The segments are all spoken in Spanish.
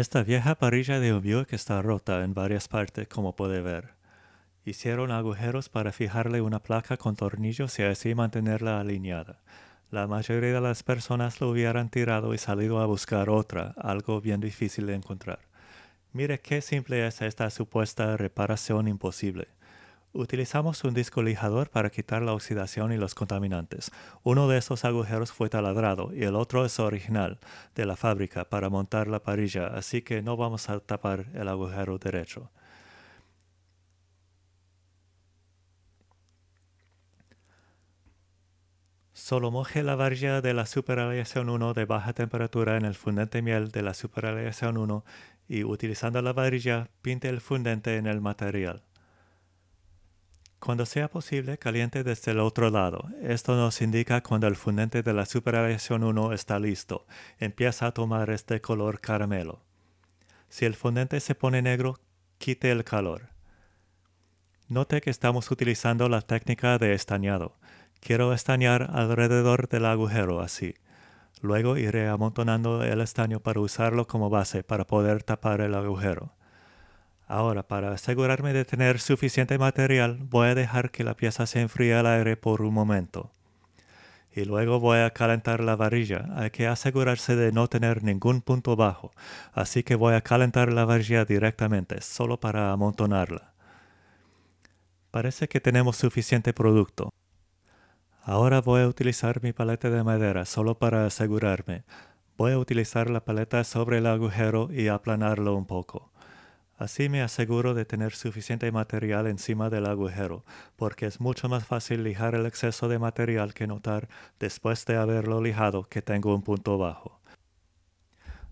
Esta vieja parrilla de obvio que está rota en varias partes, como puede ver. Hicieron agujeros para fijarle una placa con tornillos y así mantenerla alineada. La mayoría de las personas lo hubieran tirado y salido a buscar otra, algo bien difícil de encontrar. Mire qué simple es esta supuesta reparación imposible. Utilizamos un disco lijador para quitar la oxidación y los contaminantes. Uno de esos agujeros fue taladrado y el otro es original de la fábrica para montar la parrilla, así que no vamos a tapar el agujero derecho. Solo moje la varilla de la superaleación 1 de baja temperatura en el fundente miel de la superaleación 1 y utilizando la varilla pinte el fundente en el material. Cuando sea posible, caliente desde el otro lado. Esto nos indica cuando el fundente de la superaleación 1 está listo. Empieza a tomar este color caramelo. Si el fundente se pone negro, quite el calor. Note que estamos utilizando la técnica de estañado. Quiero estañar alrededor del agujero así. Luego iré amontonando el estaño para usarlo como base para poder tapar el agujero. Ahora, para asegurarme de tener suficiente material, voy a dejar que la pieza se enfríe al aire por un momento. Y luego voy a calentar la varilla. Hay que asegurarse de no tener ningún punto bajo, así que voy a calentar la varilla directamente, solo para amontonarla. Parece que tenemos suficiente producto. Ahora voy a utilizar mi paleta de madera solo para asegurarme. Voy a utilizar la paleta sobre el agujero y aplanarlo un poco. Así me aseguro de tener suficiente material encima del agujero, porque es mucho más fácil lijar el exceso de material que notar, después de haberlo lijado, que tengo un punto bajo.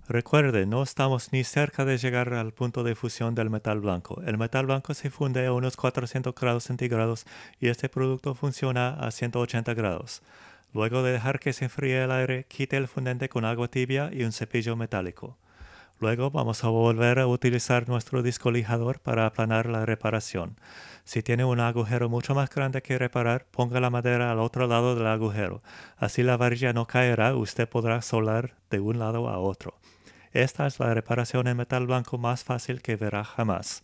Recuerde, no estamos ni cerca de llegar al punto de fusión del metal blanco. El metal blanco se funde a unos 400 grados centígrados y este producto funciona a 180 grados. Luego de dejar que se enfríe el aire, quite el fundente con agua tibia y un cepillo metálico. Luego vamos a volver a utilizar nuestro disco lijador para aplanar la reparación. Si tiene un agujero mucho más grande que reparar, ponga la madera al otro lado del agujero. Así la varilla no caerá, y usted podrá solar de un lado a otro. Esta es la reparación en metal blanco más fácil que verá jamás.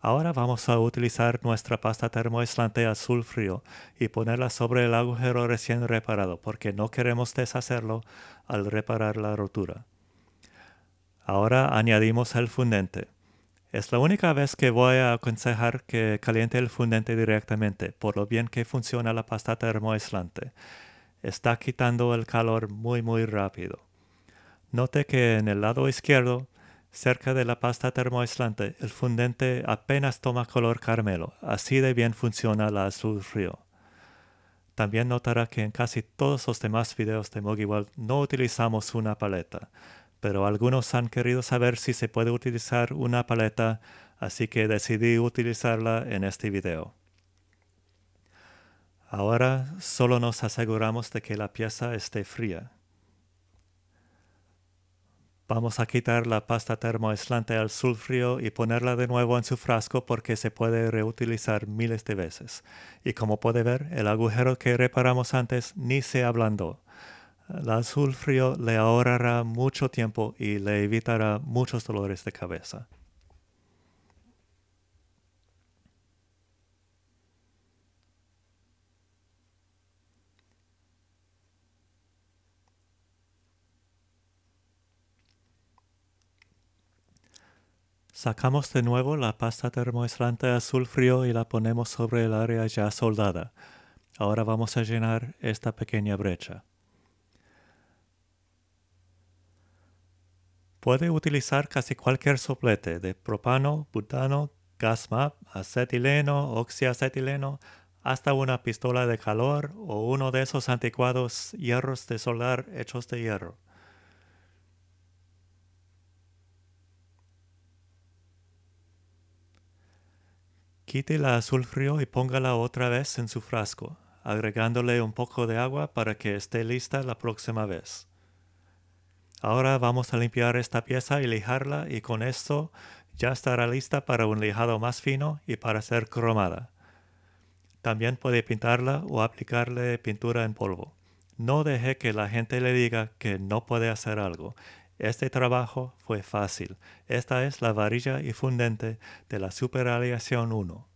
Ahora vamos a utilizar nuestra pasta termoaislante azul frío y ponerla sobre el agujero recién reparado porque no queremos deshacerlo al reparar la rotura. Ahora añadimos el fundente. Es la única vez que voy a aconsejar que caliente el fundente directamente, por lo bien que funciona la pasta termoaislante. Está quitando el calor muy muy rápido. Note que en el lado izquierdo, cerca de la pasta termoaislante, el fundente apenas toma color caramelo, así de bien funciona la azul río. También notará que en casi todos los demás videos de Mogiwald no utilizamos una paleta pero algunos han querido saber si se puede utilizar una paleta, así que decidí utilizarla en este video. Ahora solo nos aseguramos de que la pieza esté fría. Vamos a quitar la pasta termoaislante al sulfrio y ponerla de nuevo en su frasco porque se puede reutilizar miles de veces. Y como puede ver, el agujero que reparamos antes ni se ablandó. La azul frío le ahorrará mucho tiempo y le evitará muchos dolores de cabeza. Sacamos de nuevo la pasta termoaislante azul frío y la ponemos sobre el área ya soldada. Ahora vamos a llenar esta pequeña brecha. Puede utilizar casi cualquier soplete de propano, butano, gasmap, acetileno, oxiacetileno, hasta una pistola de calor o uno de esos anticuados hierros de solar hechos de hierro. Quite la frío y póngala otra vez en su frasco, agregándole un poco de agua para que esté lista la próxima vez. Ahora vamos a limpiar esta pieza y lijarla y con esto ya estará lista para un lijado más fino y para ser cromada. También puede pintarla o aplicarle pintura en polvo. No deje que la gente le diga que no puede hacer algo. Este trabajo fue fácil. Esta es la varilla y fundente de la Superaliación 1.